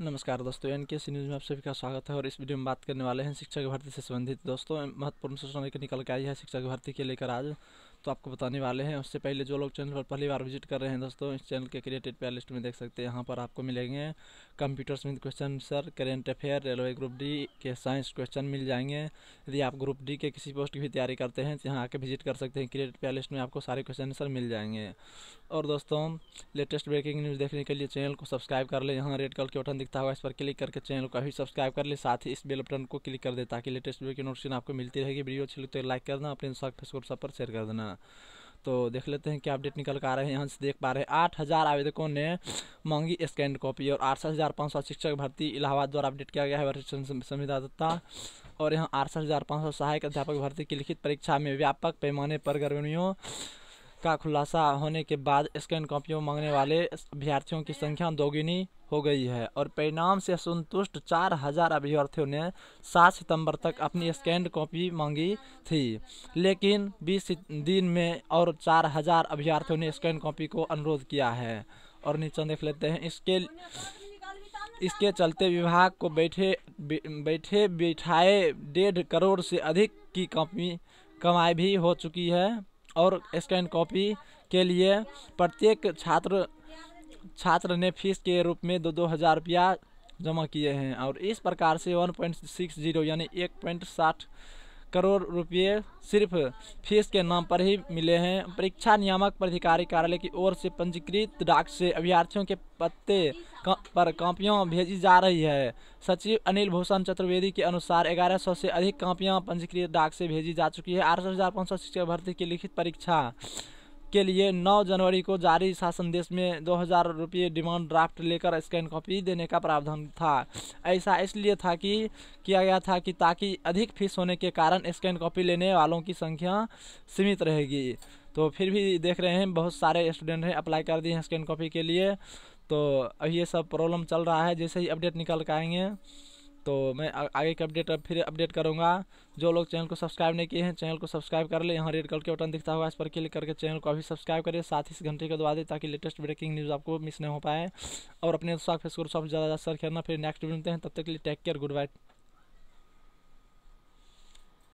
नमस्कार दोस्तों एन के सी न्यूज़ में आप सभी का स्वागत है और इस वीडियो में बात करने वाले हैं शिक्षक भर्ती से संबंधित दोस्तों महत्वपूर्ण सूचना निकल के आई है शिक्षक भर्ती के लेकर आज दोस्तों आपको बताने वाले हैं उससे पहले जो लोग चैनल पर पहली बार विजिट कर रहे हैं दोस्तों इस चैनल के क्रिएटेड प्ले लिस्ट में देख सकते हैं यहाँ पर आपको मिलेंगे कंप्यूटर्स में question sir current affair railway group D के साइंस क्वेश्चन मिल जाएंगे यदि आप ग्रुप डी के किसी पोस्ट की भी तैयारी करते हैं तो यहाँ आके विजिट कर सकते हैं क्रिएटेड प्ले लिस्ट में आपको सारे क्वेश्चन सर मिल जाएंगे और दोस्तों लेटेस्ट ब्रेकिंग न्यूज़ देखने के लिए चैनल को सब्सक्राइब कर लें यहाँ रेड कलर के बटन दिखता हुआ इस पर क्लिक करके चैनल को अभी सब्सक्राइब कर लें साथ ही इस बेल बटन को क्लिक कर दे ताकि लेटेस्ट ब्रेकिंग नोटिफिकेशन आपको मिलती रहेगी वीडियो अच्छी लगती है तो लाइक करना अपने फेसबुक सब पर शेयर कर देना हाँ तो देख लेते हैं क्या अपडेट निकल कर आ रहे हैं यहाँ से देख पा रहे हैं आठ हज़ार आवेदकों ने मांगी स्कैंड कॉपी और अड़सठ हज़ार पाँच सौ शिक्षक भर्ती इलाहाबाद द्वारा अपडेट किया गया है वरिष्ठ संविदाता और यहाँ अड़सठ हज़ार पाँच सौ सहायक अध्यापक भर्ती की लिखित परीक्षा में व्यापक पैमाने पर गर्मियों का खुलासा होने के बाद स्कैन कॉपियों मांगने वाले अभ्यर्थियों की संख्या दोगुनी हो गई है और परिणाम से संतुष्ट चार हजार अभ्यर्थियों ने सात सितंबर तक अपनी स्कैन कॉपी मांगी थी लेकिन बीस दिन में और चार हजार अभ्यर्थियों ने स्कैन कॉपी को अनुरोध किया है और नीचे देख लेते हैं इसके इसके चलते विभाग को बैठे बैठे बिठाए डेढ़ करोड़ से अधिक की कॉपी कमाई भी हो चुकी है और स्कैन कॉपी के लिए प्रत्येक छात्र छात्र ने फीस के रूप में दो दो हज़ार रुपया जमा किए हैं और इस प्रकार से वन पॉइंट सिक्स जीरो यानी एक पॉइंट साठ करोड़ रुपये सिर्फ फीस के नाम पर ही मिले हैं परीक्षा नियामक प्राधिकारी कार्यालय की ओर से पंजीकृत डाक से अभ्यर्थियों के पत्ते पर कॉपियाँ भेजी जा रही है सचिव अनिल भूषण चतुर्वेदी के अनुसार 1100 से अधिक कॉपियाँ पंजीकृत डाक से भेजी जा चुकी है आठ सौ भर्ती की लिखित परीक्षा के लिए 9 जनवरी को जारी शासन देश में दो हज़ार रुपये डिमांड ड्राफ्ट लेकर स्कैन कॉपी देने का प्रावधान था ऐसा इसलिए था कि किया गया था कि ताकि अधिक फीस होने के कारण स्कैन कॉपी लेने वालों की संख्या सीमित रहेगी तो फिर भी देख रहे हैं बहुत सारे स्टूडेंट हैं अप्लाई कर दिए हैं स्कैन कॉपी के लिए तो ये सब प्रॉब्लम चल रहा है जैसे ही अपडेट निकल के आएंगे तो मैं आगे के अपडेट फिर अपडेट करूँगा जो लोग चैनल को सब्सक्राइब नहीं किए हैं चैनल को सब्सक्राइब कर ले यहाँ रेड कलर के बटन दिखता होगा इस पर क्लिक करके चैनल को अभी सब्सक्राइब करिए साथ ही इस घंटे को दबा दें ताकि लेटेस्ट ब्रेकिंग न्यूज़ आपको मिस नहीं हो पाए और अपने दोस्तों फेसबुक शॉप ज़्यादा ज़्यादा शेयर करना फिर नेक्स्ट मिलते हैं तब तक के लिए टेक केयर गुड बाय